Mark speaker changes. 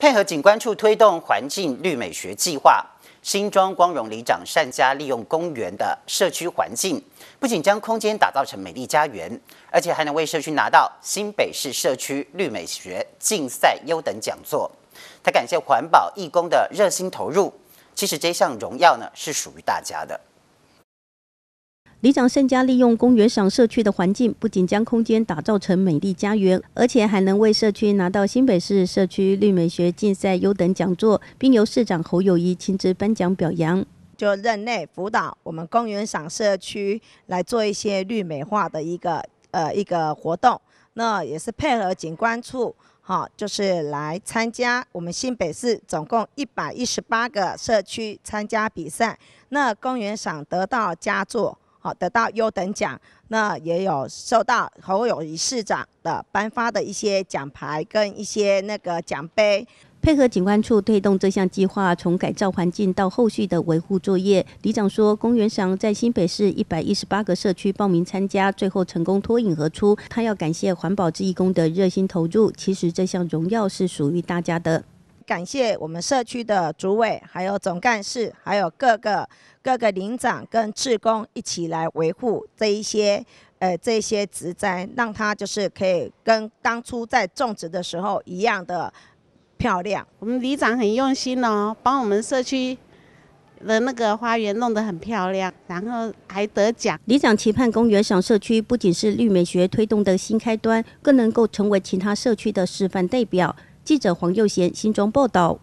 Speaker 1: 配合景观处推动环境绿美学计划，新庄光荣里长善加利用公园的社区环境，不仅将空间打造成美丽家园，而且还能为社区拿到新北市社区绿美学竞赛优等奖座。他感谢环保义工的热心投入，其实这项荣耀呢是属于大家的。
Speaker 2: 里长盛家利用公园赏社区的环境，不仅将空间打造成美丽家园，而且还能为社区拿到新北市社区绿美学竞赛优等奖座，并由市长侯友谊亲自颁奖表扬。
Speaker 3: 就任内辅导我们公园赏社区来做一些绿美化的一个呃一个活动，那也是配合景观处，好就是来参加我们新北市总共一百一十八个社区参加比赛，那公园赏得到佳作。好，得到优等奖，那也有收到侯友谊市长的颁发的一些奖牌跟一些那个奖杯。
Speaker 2: 配合景观处推动这项计划，从改造环境到后续的维护作业，里长说，公园赏在新北市一百一十八个社区报名参加，最后成功脱颖而出。他要感谢环保志义工的热心投入，其实这项荣耀是属于大家的。
Speaker 3: 感谢我们社区的主委，还有总干事，还有各个各个领长跟职工一起来维护这一些，呃，这些植栽，让它就是可以跟当初在种植的时候一样的漂亮。我们里长很用心哦，帮我们社区的那个花园弄得很漂亮，然后还得奖。
Speaker 2: 里长期盼公园赏社区不仅是绿美学推动的新开端，更能够成为其他社区的示范代表。记者黄佑贤新中报道。